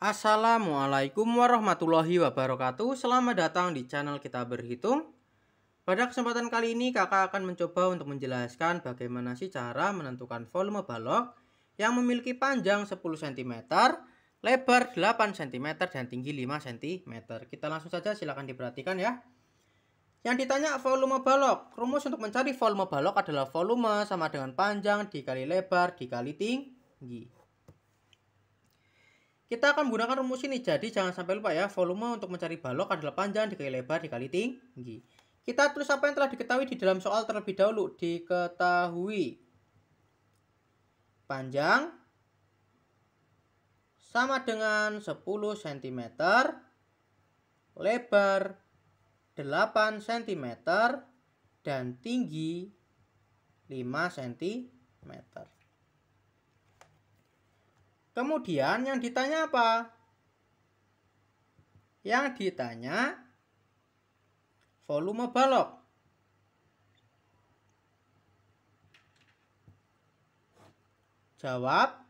Assalamualaikum warahmatullahi wabarakatuh Selamat datang di channel kita berhitung Pada kesempatan kali ini kakak akan mencoba untuk menjelaskan bagaimana sih cara menentukan volume balok Yang memiliki panjang 10 cm, lebar 8 cm dan tinggi 5 cm Kita langsung saja silahkan diperhatikan ya Yang ditanya volume balok Rumus untuk mencari volume balok adalah volume sama dengan panjang dikali lebar dikali tinggi kita akan menggunakan rumus ini, jadi jangan sampai lupa ya, volume untuk mencari balok adalah panjang dikali lebar dikali tinggi. Kita tulis apa yang telah diketahui di dalam soal terlebih dahulu. Diketahui panjang sama dengan 10 cm, lebar 8 cm, dan tinggi 5 cm. Kemudian yang ditanya apa? Yang ditanya volume balok. Jawab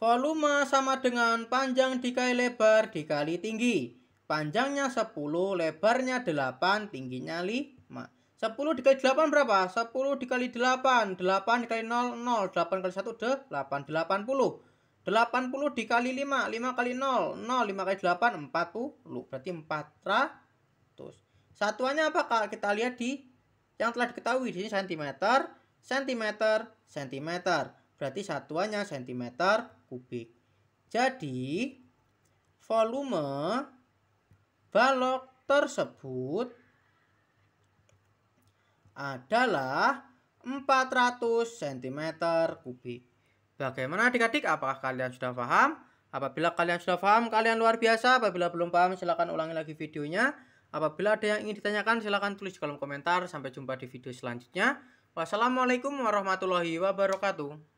Volume sama dengan panjang dikali lebar dikali tinggi. Panjangnya 10, lebarnya 8, tingginya 5. 10 dikali 8 berapa? 10 dikali 8. 8 dikali 0, 0. 8 kali 1, 8. 80. 80 dikali 5. 5 kali 0, 0. 5 kali 8, 40. Berarti 400. Satuannya apa, Kak? Kita lihat di yang telah diketahui. Di sini cm, cm, cm. Berarti satuannya cm kubik. Jadi, volume balok tersebut adalah 400 cm kubik. Bagaimana adik-adik? Apakah kalian sudah paham? Apabila kalian sudah paham, kalian luar biasa. Apabila belum paham, silahkan ulangi lagi videonya. Apabila ada yang ingin ditanyakan, silahkan tulis di kolom komentar. Sampai jumpa di video selanjutnya. Wassalamualaikum warahmatullahi wabarakatuh.